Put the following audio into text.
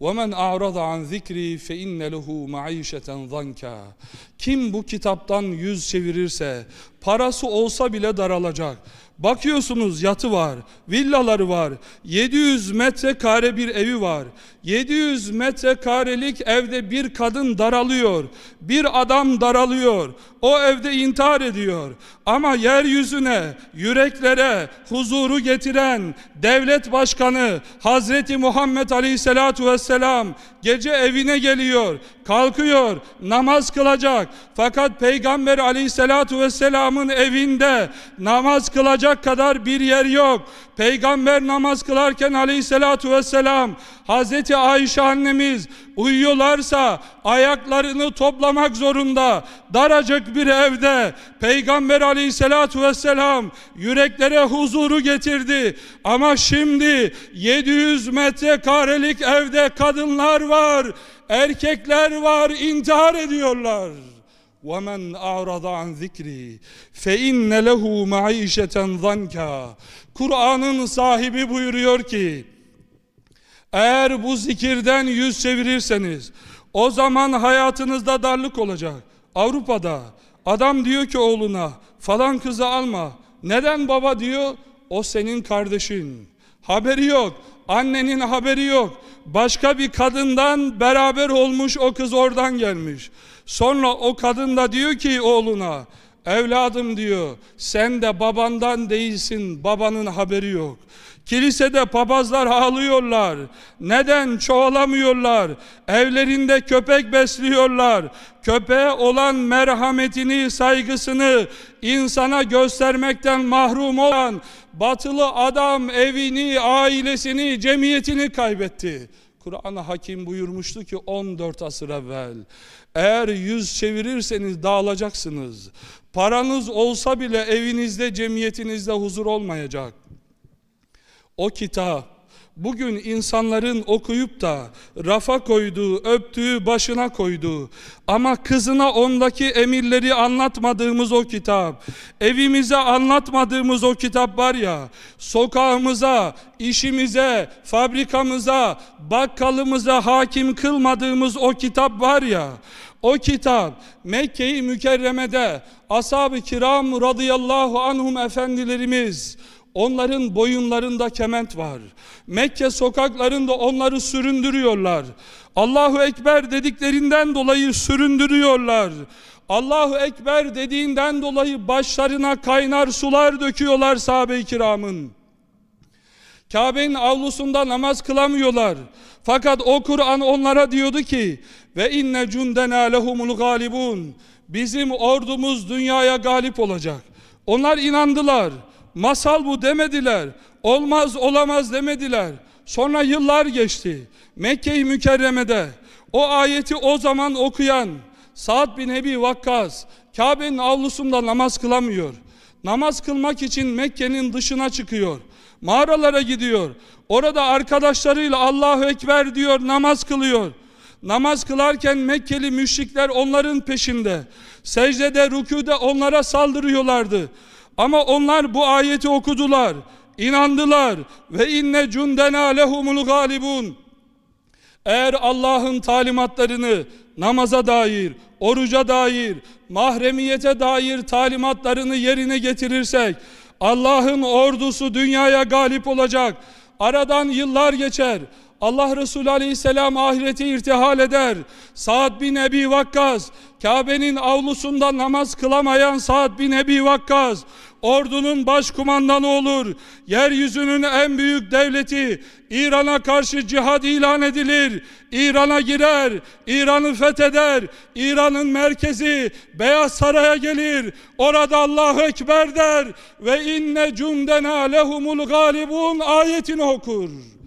وَمَنْ اَعْرَضَ عَنْ ذِكْرِي فَاِنَّ لَهُ مَعِيشَةً ظَنْكَا Kim bu kitaptan yüz çevirirse Parası olsa bile daralacak. Bakıyorsunuz yatı var, villaları var, 700 metrekare bir evi var. 700 metrekarelik evde bir kadın daralıyor, bir adam daralıyor, o evde intihar ediyor. Ama yeryüzüne, yüreklere huzuru getiren devlet başkanı Hazreti Muhammed Aleyhisselatu Vesselam gece evine geliyor, kalkıyor, namaz kılacak. Fakat Peygamber Aleyhisselatu Vesselam adamın evinde namaz kılacak kadar bir yer yok. Peygamber namaz kılarken aleyhissalatu vesselam Hazreti Ayşe annemiz uyuyorlarsa ayaklarını toplamak zorunda. Daracık bir evde Peygamber aleyhissalatu vesselam yüreklere huzuru getirdi. Ama şimdi 700 metrekarelik evde kadınlar var, erkekler var, intihar ediyorlar. وَمَنْ اَعْرَضَ عَنْ ذِكْرِي فَاِنَّ لَهُ مَعِيشَةً ظَنْكَا Kur'an'ın sahibi buyuruyor ki eğer bu zikirden yüz çevirirseniz o zaman hayatınızda darlık olacak. Avrupa'da adam diyor ki oğluna falan kızı alma. Neden baba diyor? O senin kardeşin. Haberi yok. Annenin haberi yok. Başka bir kadından beraber olmuş o kız oradan gelmiş. Sonra o kadın da diyor ki oğluna Evladım diyor sen de babandan değilsin babanın haberi yok. Kilisede papazlar ağlıyorlar. Neden çoğalamıyorlar? Evlerinde köpek besliyorlar. Köpeğe olan merhametini, saygısını insana göstermekten mahrum olan batılı adam evini, ailesini, cemiyetini kaybetti. Kur'an-ı Hakim buyurmuştu ki 14 asır evvel eğer yüz çevirirseniz dağılacaksınız. Paranız olsa bile evinizde, cemiyetinizde huzur olmayacak. O kitap bugün insanların okuyup da rafa koyduğu, öptüğü, başına koyduğu ama kızına ondaki emirleri anlatmadığımız o kitap, evimize anlatmadığımız o kitap var ya, sokağımıza, işimize, fabrikamıza, bakkalımıza hakim kılmadığımız o kitap var ya, o kitap Mekke-i Mükerreme'de ashab-ı kiram radıyallahu anhum efendilerimiz Onların boyunlarında kement var. Mekke sokaklarında onları süründürüyorlar. Allahu Ekber dediklerinden dolayı süründürüyorlar. Allahu Ekber dediğinden dolayı başlarına kaynar sular döküyorlar sahabe-i kiramın. Kabe'nin avlusunda namaz kılamıyorlar. Fakat o Kur'an onlara diyordu ki ve inne cundena lehumul galibun. Bizim ordumuz dünyaya galip olacak. Onlar inandılar masal bu demediler. Olmaz olamaz demediler. Sonra yıllar geçti. Mekke-i Mükerreme'de o ayeti o zaman okuyan Sa'd bin Ebi Vakkas Kabe'nin avlusunda namaz kılamıyor. Namaz kılmak için Mekke'nin dışına çıkıyor. Mağaralara gidiyor. Orada arkadaşlarıyla Allahu Ekber diyor namaz kılıyor. Namaz kılarken Mekkeli müşrikler onların peşinde. Secdede, rüküde onlara saldırıyorlardı. Ama onlar bu ayeti okudular, inandılar ve inne cundena lehumul galibun. Eğer Allah'ın talimatlarını namaza dair, oruca dair, mahremiyete dair talimatlarını yerine getirirsek Allah'ın ordusu dünyaya galip olacak. Aradan yıllar geçer. Allah Resulü Aleyhisselam ahirete irtihal eder. Saad bin Ebi Vakkas, Kabe'nin avlusunda namaz kılamayan Saad bin Ebi Vakkas, ordunun başkumandanı olur. Yeryüzünün en büyük devleti İran'a karşı cihad ilan edilir. İran'a girer, İran'ı fetheder. İran'ın merkezi Beyaz Saray'a gelir. Orada Allahu Ekber der ve inne cundena lehumul galibun ayetini okur.